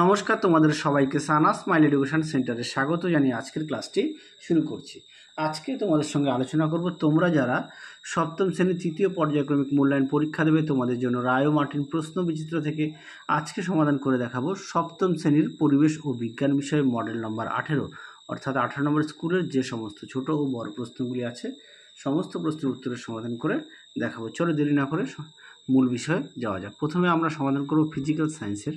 নমস্কার তোমাদের সবাইকে সানা স্মাইল এডুকেশন সেন্টারে স্বাগত জানিয়ে আজকের ক্লাসটি শুরু করছি আজকে তোমাদের সঙ্গে আলোচনা করব তোমরা যারা সপ্তম শ্রেণীর তৃতীয় পর্যায়ক্রমিক মূল্যায়ন পরীক্ষা দেবে তোমাদের জন্য রায় মার্টিন প্রশ্ন বিচিত্র থেকে আজকে সমাধান করে দেখাবো সপ্তম শ্রেণীর পরিবেশ ও বিজ্ঞান বিষয়ে মডেল নম্বর আঠেরো অর্থাৎ আঠারো নম্বর স্কুলের যে সমস্ত ছোট ও বড় প্রশ্নগুলি আছে সমস্ত প্রশ্নের উত্তরের সমাধান করে দেখাবো চলো দেরি না করে মূল বিষয়ে যাওয়া যাক প্রথমে আমরা সমাধান করব ফিজিক্যাল সায়েন্সের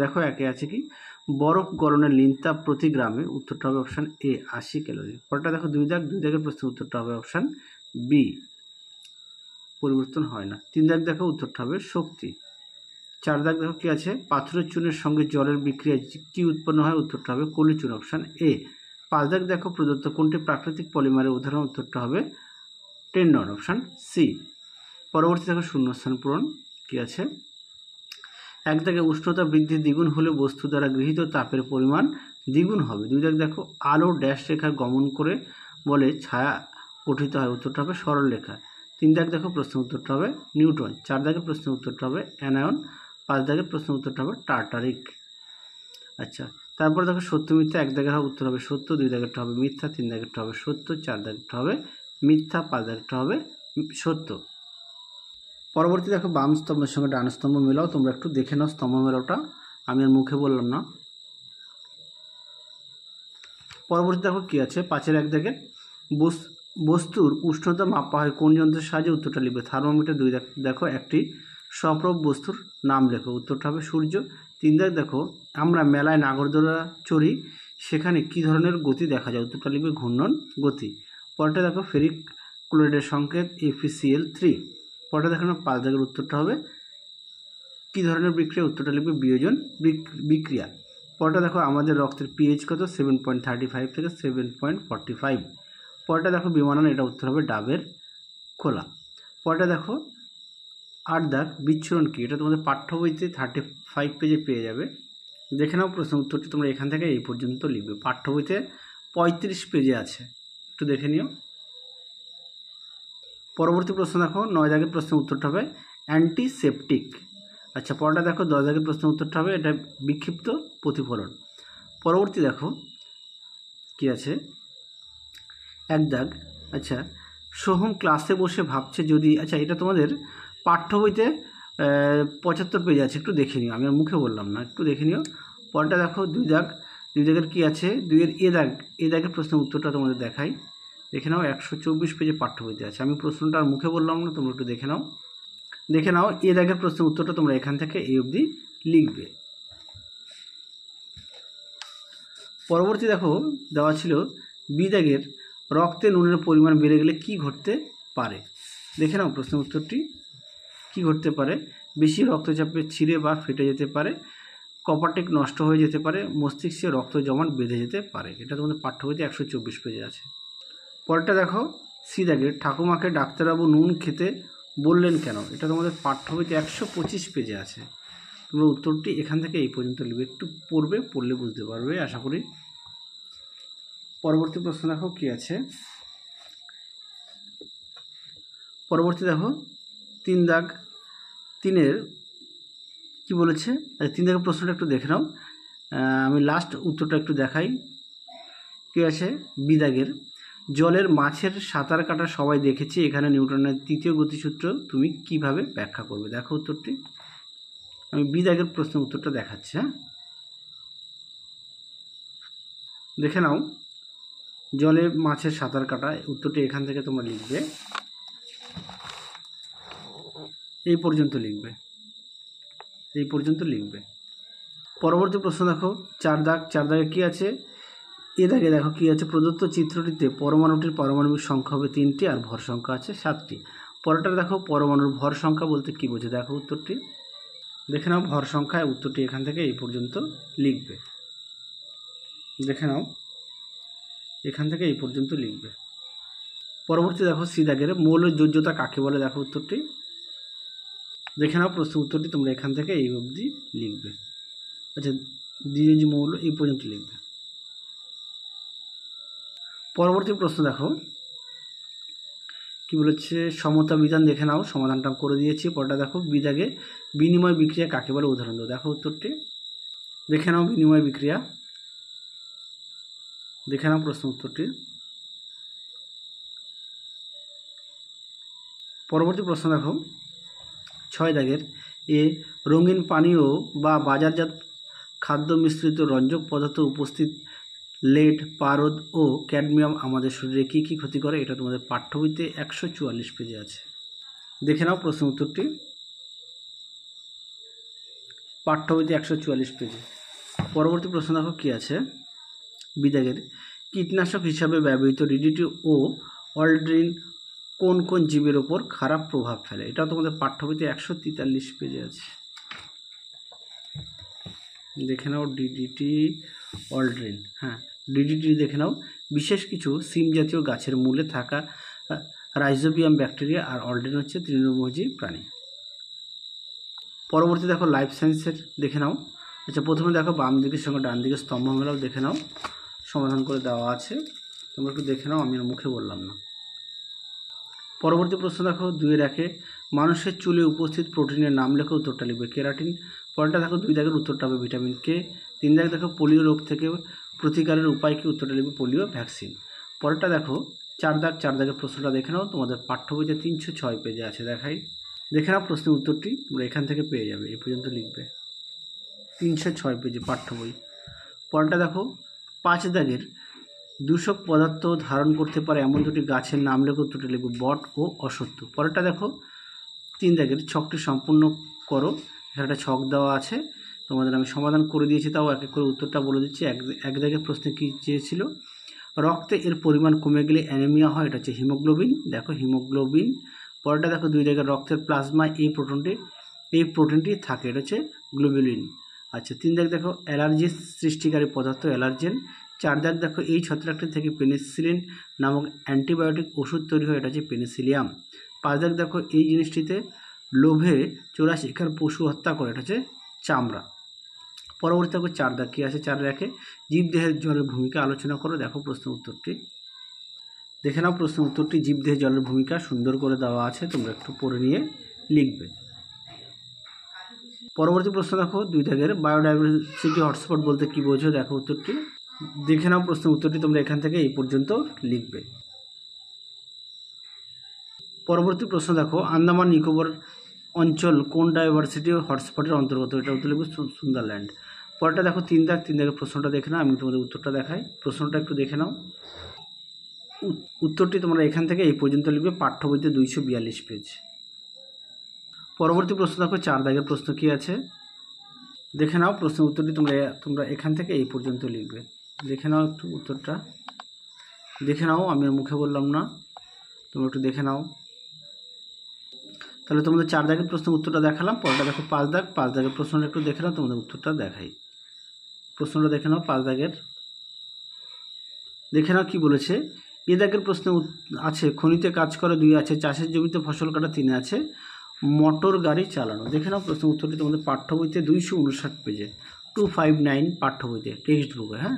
দেখো একে আছে কি বরফ গলনের লিন্তা প্রতি গ্রামে উত্তরটা হবে অপশান এ আশি ক্যালোরি পরটা দেখো দুই দাগ দুই দাগের প্রশ্ন উত্তরটা হবে অপশান বি পরিবর্তন হয় না তিন দাগ দেখো উত্তরটা হবে শক্তি চার দাগ দেখো কী আছে পাথরের চুনের সঙ্গে জলের বিক্রিয়া কী উৎপন্ন হয় উত্তরটা হবে কলি চুন অপশান এ পাঁচ দাগ দেখো প্রদত্ত কোনটি প্রাকৃতিক পলিমারের উদাহরণ উত্তরটা হবে টেন্ডন অপশান সি পরবর্তী দেখো শূন্যস্থান পূরণ কী আছে এক দাগে উষ্ণতা বৃদ্ধি দ্বিগুণ হলে বস্তু দ্বারা গৃহীত তাপের পরিমাণ দ্বিগুণ হবে দুই দাগ দেখো আলো ড্যাশ রেখা গমন করে বলে ছায়া গঠিত হয় উত্তরটা হবে সরল রেখা তিন দাগ দেখো প্রশ্ন উত্তরটা হবে নিউটন চার দাগের প্রশ্ন উত্তরটা হবে অ্যানায়ন পাঁচ দাগের প্রশ্ন উত্তরটা হবে টার্টারিক আচ্ছা তারপরে দেখো সত্য মিথ্যা এক দাগে হবে উত্তর হবে সত্য দুই দাগেরটা হবে মিথ্যা তিন দাগেরটা হবে সত্য চার দাগেরটা হবে মিথ্যা পাঁচ দাগেরটা হবে সত্য পরবর্তী দেখো বাম স্তম্ভের সঙ্গে ডান স্তম্ভ মেলাও তোমরা একটু দেখে নাও স্তম্ভ মেলাওটা আমি আর মুখে বললাম না পরবর্তী দেখো কী আছে পাঁচের এক দেখে বস্তুর উষ্ণতা মাপা হয় কোন যন্ত্রের সাহায্যে উত্তরটা লিখবে থার্মোমিটার দুই দেখো একটি সপ্রব বস্তুর নাম লেখো উত্তরটা হবে সূর্য তিন দেখ দেখো আমরা মেলায় নাগরদোলা চড়ি সেখানে কি ধরনের গতি দেখা যায় উত্তরটা লিখবে ঘূর্ণন গতি পরটা দেখো ফেরিক ক্লোরাইডের সংকেত এফিসিএল থ্রি পরটা দেখানো পাঁচ দাগের উত্তরটা হবে কি ধরনের বিক্রিয়া উত্তরটা লিখবে বিয়োজন বিক্রিয়া পরটা দেখো আমাদের রক্তের পিএইচ কত সেভেন পয়েন্ট থার্টি ফাইভ থেকে সেভেন পয়েন্ট ফর্টি ফাইভ পরটা দেখো বিমানন এটা উত্তর হবে ডাবের খোলা পরটা দেখো আট দাগ বিচ্ছুরণ কী এটা তোমাদের পাঠ্য বইতে থার্টি ফাইভ পেজে পেয়ে যাবে দেখে নাও প্রশ্ন উত্তরটি তোমরা এখান থেকে এই পর্যন্ত লিখবে পাঠ্য বইতে পঁয়ত্রিশ পেজে আছে একটু দেখে নিও পরবর্তী প্রশ্ন দেখো নয় দাগের প্রশ্নের উত্তরটা হবে অ্যান্টিসেপটিক আচ্ছা পরটা দেখো দশ দাগের প্রশ্নের উত্তরটা হবে এটা বিক্ষিপ্ত প্রতিফলন পরবর্তী দেখো কি আছে এক দাগ আচ্ছা সোহম ক্লাসে বসে ভাবছে যদি আচ্ছা এটা তোমাদের পাঠ্য বইতে পঁচাত্তর পেজ আছে একটু দেখে নিও আমি আর মুখে বললাম না একটু দেখে নিও পরটা দেখো দুই দাগ দুই দাগের কী আছে দুইয়ের এ দাগ এ দাগের প্রশ্নের উত্তরটা তোমাদের দেখাই দেখে নাও একশো চব্বিশ পেজে পাঠ্য আছে আমি প্রশ্নটা আর মুখে বললাম না তোমরা একটু দেখে নাও দেখে নাও এ আগের প্রশ্নের উত্তরটা তোমরা এখান থেকে এই অবধি লিখবে পরবর্তী দেখো দেওয়া ছিল বিদাগের রক্তে নুনের পরিমাণ বেড়ে গেলে কি ঘটতে পারে দেখে নাও প্রশ্ন উত্তরটি কি ঘটতে পারে বেশি রক্তচাপে ছিঁড়ে বা ফেটে যেতে পারে কপারটেক নষ্ট হয়ে যেতে পারে মস্তিষ্কে রক্ত জমাট বেঁধে যেতে পারে এটা তোমাদের পাঠ্য একশো চব্বিশ পেজে আছে পরেরটা দেখো সি দাগে ঠাকুমাকে ডাক্তারবাবু নুন খেতে বললেন কেন এটা তোমাদের পাঠ্য বইতে একশো পঁচিশ পেজে আছে তোমরা উত্তরটি এখান থেকে এই পর্যন্ত লিখবে একটু পড়বে পড়লে বুঝতে পারবে আশা করি পরবর্তী প্রশ্ন দেখো কী আছে পরবর্তী দেখো তিন দাগ তিনের কি বলেছে আচ্ছা, তিন দাগের প্রশ্নটা একটু দেখে নাও আমি লাস্ট উত্তরটা একটু দেখাই কী আছে বিদাগের জলের মাছের সাঁতার কাটা সবাই দেখেছি এখানে নিউটনের তৃতীয় গতিসূত্র তুমি কিভাবে ব্যাখ্যা করবে দেখো উত্তরটি আমি বিদাগের প্রশ্ন উত্তরটা দেখাচ্ছি হ্যাঁ দেখে নাও জলে মাছের সাঁতার কাটা উত্তরটি এখান থেকে তোমরা লিখবে এই পর্যন্ত লিখবে এই পর্যন্ত লিখবে পরবর্তী প্রশ্ন দেখো চার দাগ চার দাগে কী আছে এর আগে দেখো কী আছে প্রদত্ত চিত্রটিতে পরমাণুটির পারমাণবিক সংখ্যা হবে তিনটি আর ভর সংখ্যা আছে সাতটি পরেরটা দেখো পরমাণুর ভর সংখ্যা বলতে কী বোঝে দেখো উত্তরটি দেখে নাও ভর সংখ্যায় উত্তরটি এখান থেকে এই পর্যন্ত লিখবে দেখে নাও এখান থেকে এই পর্যন্ত লিখবে পরবর্তী দেখো সি দাগের মৌল যোজ্যতা কাকে বলে দেখো উত্তরটি দেখে নাও প্রশ্ন উত্তরটি তোমরা এখান থেকে এই অবধি লিখবে আচ্ছা দ্বিজ মৌল এই পর্যন্ত লিখবে পরবর্তী প্রশ্ন দেখো কী বলেছে সমতা বিধান দেখে নাও সমাধানটা করে দিয়েছি পরটা দেখো বিদাগে বিনিময় বিক্রিয়া কাকে বলে উদাহরণ দাও দেখো উত্তরটি দেখে নাও বিনিময় বিক্রিয়া দেখে নাও প্রশ্ন উত্তরটি পরবর্তী প্রশ্ন দেখো ছয় দাগের এ রঙিন পানীয় বা বাজারজাত খাদ্য মিশ্রিত রঞ্জক পদার্থ উপস্থিত লেড পারদ ও ক্যাডমিয়াম আমাদের শরীরে কী কী ক্ষতি করে এটা তোমাদের পাঠ্যবইতে একশো চুয়াল্লিশ পেজে আছে দেখে নাও প্রশ্ন উত্তরটি পাঠ্যবইতে একশো চুয়াল্লিশ পেজে পরবর্তী প্রশ্ন দেখো কী আছে বিদ্যাগের কীটনাশক হিসাবে ব্যবহৃত ডিডিটি ও অলড্রিন কোন কোন জীবের ওপর খারাপ প্রভাব ফেলে এটা তোমাদের পাঠ্যবইতে একশো তেতাল্লিশ পেজে আছে দেখে নাও ডিডিটি অলড্রিন হ্যাঁ ডিডিটি দেখে নাও বিশেষ কিছু সিম জাতীয় গাছের মূলে থাকা রাইজোবিয়াম ব্যাকটেরিয়া আর অল্ডেন হচ্ছে তৃণভোজী প্রাণী পরবর্তী দেখো লাইফ সায়েন্সের দেখে নাও আচ্ছা প্রথমে দেখো বাম দিকের সঙ্গে ডান দিকের স্তম্ভ মেলাও দেখে নাও সমাধান করে দেওয়া আছে তোমরা একটু দেখে নাও আমি মুখে বললাম না পরবর্তী প্রশ্ন দেখো দুই রাখে মানুষের চুলে উপস্থিত প্রোটিনের নাম লেখো উত্তরটা লিখবে কেরাটিন পরেরটা দেখো দুই দাগের উত্তরটা হবে ভিটামিন কে তিন দাগ দেখো পোলিও রোগ থেকে প্রতিকারের উপায় কি উত্তরটা লিখবে পোলিও ভ্যাকসিন পরেরটা দেখো চার দাগ চার দাগের প্রশ্নটা দেখে নাও তোমাদের পাঠ্য বইতে তিনশো ছয় পেজে আছে দেখাই দেখে নাও প্রশ্নের উত্তরটি তোমরা এখান থেকে পেয়ে যাবে এ পর্যন্ত লিখবে তিনশো ছয় পেজে পাঠ্য বই পরেরটা দেখো পাঁচ দাগের দূষক পদার্থ ধারণ করতে পারে এমন দুটি গাছের নাম লেখো উত্তরটি লিখবে বট ও অসত্য পরেরটা দেখো তিন দাগের ছকটি সম্পূর্ণ করো এখানে একটা ছক দেওয়া আছে তোমাদের আমি সমাধান করে দিয়েছি তাও এক এক করে উত্তরটা বলে দিচ্ছি এক এক জায়গায় প্রশ্নে কী চেয়েছিল রক্তে এর পরিমাণ কমে গেলে অ্যানেমিয়া হয় এটা হচ্ছে হিমোগ্লোবিন দেখো হিমোগ্লোবিন পরেটা দেখো দুই জায়গায় রক্তের প্লাজমা এই প্রোটিনটি এই প্রোটিনটি থাকে এটা হচ্ছে গ্লোবিলিন আচ্ছা তিন দাগ দেখো অ্যালার্জি সৃষ্টিকারী পদার্থ অ্যালার্জেন চার দাগ দেখো এই ছত্রাকটি থেকে পেনিসিলিন নামক অ্যান্টিবায়োটিক ওষুধ তৈরি হয় এটা হচ্ছে পেনিসিলিয়াম পাঁচ দাগ দেখো এই জিনিসটিতে লোভে চোরা শিকার পশু হত্যা করে এটা হচ্ছে চামড়া পরবর্তী দেখো চার দাগ কী আছে চার রাখে জীবদেহের জলের ভূমিকা আলোচনা করো দেখো প্রশ্ন উত্তরটি দেখে নাও প্রশ্ন উত্তরটি জীবদেহে জলের ভূমিকা সুন্দর করে দেওয়া আছে তোমরা একটু পড়ে নিয়ে লিখবে পরবর্তী প্রশ্ন দেখো দুই দাগের বায়োডাইভার্সিটি হটস্পট বলতে কী বোঝো দেখো উত্তরটি দেখে নাও প্রশ্ন উত্তরটি তোমরা এখান থেকে এই পর্যন্ত লিখবে পরবর্তী প্রশ্ন দেখো আন্দামান নিকোবর অঞ্চল কোন ডাইভার্সিটি হটস্পটের অন্তর্গত এটা উত্তর লিখবে সুন্দরল্যান্ড পরেরটা দেখো তিন দাগ তিন দাগের প্রশ্নটা দেখে নাও আমি তোমাদের উত্তরটা দেখাই প্রশ্নটা একটু দেখে নাও উত্তরটি তোমরা এখান থেকে এই পর্যন্ত লিখবে পাঠ্য বইতে দুইশো বিয়াল্লিশ পেজ পরবর্তী প্রশ্ন দেখো চার দাগের প্রশ্ন কি আছে দেখে নাও প্রশ্নের উত্তরটি তোমরা তোমরা এখান থেকে এই পর্যন্ত লিখবে দেখে নাও একটু উত্তরটা দেখে নাও আমি মুখে বললাম না তোমরা একটু দেখে নাও তাহলে তোমাদের চার দাগের প্রশ্ন উত্তরটা দেখালাম পরটা দেখো পাঁচ দাগ পাঁচ দাগের প্রশ্নটা একটু দেখে নাও তোমাদের উত্তরটা দেখাই প্রশ্নটা দেখে নাও পাঁচ দাগের দেখে নাও কী বলেছে এ দাগের প্রশ্ন আছে খনিতে কাজ করা দুই আছে চাষের জমিতে ফসল কাটা তিন আছে মোটর গাড়ি চালানো দেখে নাও প্রশ্ন উত্তরটি তোমাদের পাঠ্য বইতে দুইশো উনষাট পেজে টু ফাইভ নাইন পাঠ্য বইতে টেক্সট বুকে হ্যাঁ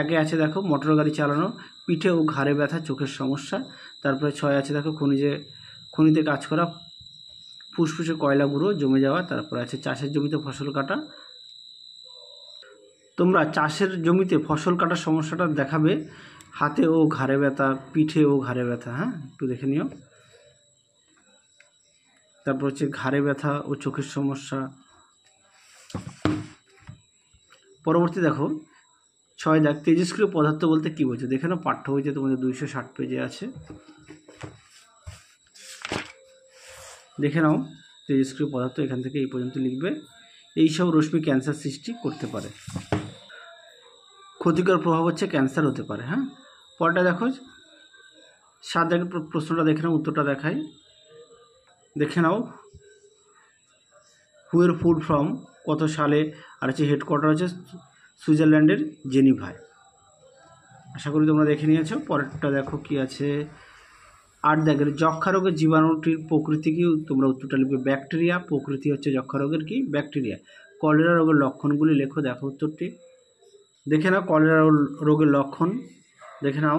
একে আছে দেখো মোটর গাড়ি চালানো পিঠে ও ঘাড়ে ব্যথা চোখের সমস্যা তারপরে ছয় আছে দেখো খনিজে খনিতে কাজ করা ফুসফুসে কয়লা গুঁড়ো জমে যাওয়া তারপরে আছে চাষের জমিতে ফসল কাটা তোমরা চাষের জমিতে ফসল কাটার সমস্যাটা দেখাবে হাতে ও ঘাড়ে ব্যথা পিঠে ও ঘাড়ে ব্যথা হ্যাঁ একটু দেখে নিও তারপর হচ্ছে ঘাড়ে ব্যথা ও চোখের সমস্যা পরবর্তী দেখো ছয় দেখ তেজস্ক্রিয় পদার্থ বলতে কী বলছে দেখে নাও পাঠ্য হয়েছে তোমাদের দুইশো ষাট পেজে আছে দেখে নাও তেজস্ক্রিয় পদার্থ এখান থেকে এই পর্যন্ত লিখবে এইসব রশ্মি ক্যান্সার সৃষ্টি করতে পারে ক্ষতিকর প্রভাব হচ্ছে ক্যান্সার হতে পারে হ্যাঁ পরটা দেখো সাদের প্রশ্নটা দেখে নাও উত্তরটা দেখাই দেখে নাও হুয়ের ফুড ফ্রম কত সালে আর হচ্ছে হেডকোয়ার্টার হচ্ছে সুইজারল্যান্ডের জেনিভায় আশা করি তোমরা দেখে নিয়েছো পরেরটা দেখো কি আছে আর দেখ যক্ষা রোগের জীবাণুটির প্রকৃতি কি তোমরা উত্তরটা লিখবে ব্যাকটেরিয়া প্রকৃতি হচ্ছে যক্ষা রোগের কি ব্যাকটেরিয়া কলেরা রোগের লক্ষণগুলি লেখো দেখো উত্তরটি দেখে নাও কলেরা রোগের লক্ষণ দেখে নাও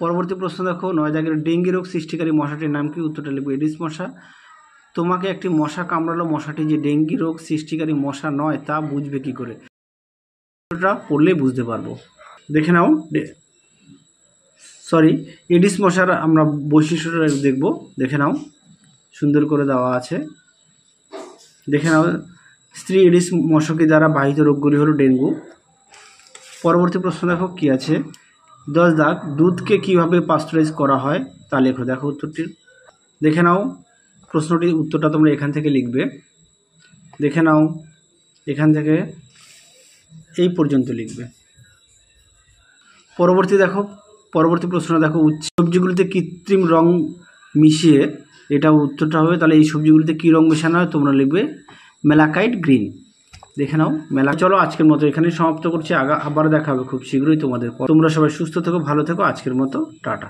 পরবর্তী প্রশ্ন দেখো নয় দাগের ডেঙ্গি রোগ সৃষ্টিকারী মশাটির নাম কি উত্তরটা লিখবো এডিস মশা তোমাকে একটি মশা কামড়ালো মশাটি যে ডেঙ্গি রোগ সৃষ্টিকারী মশা নয় তা বুঝবে কি করে ওটা পড়লেই বুঝতে পারবো দেখে নাও সরি এডিস মশার আমরা বৈশিষ্ট্যটা দেখবো দেখে নাও সুন্দর করে দেওয়া আছে দেখে নাও স্ত্রী এডিস মশকে দ্বারা বাহিত রোগগুলি হলো ডেঙ্গু পরবর্তী প্রশ্ন দেখো কি আছে দশ দাগ দুধকে কিভাবে পাস্টুরাইজ করা হয় তা লেখো দেখো উত্তরটি দেখে নাও প্রশ্নটির উত্তরটা তোমরা এখান থেকে লিখবে দেখে নাও এখান থেকে এই পর্যন্ত লিখবে পরবর্তী দেখো পরবর্তী প্রশ্ন দেখো সবজিগুলিতে কৃত্রিম রং মিশিয়ে এটা উত্তরটা হবে তাহলে এই সবজিগুলিতে কী রং মেশানো হয় তোমরা লিখবে মেলাকাইট গ্রিন দেখে নাও মেলা চলো আজকের মতো এখানে সমাপ্ত করছি আগা আবার দেখা হবে খুব শীঘ্রই তোমাদের তোমরা সবাই সুস্থ থেকো ভালো থেকো আজকের মতো টাটা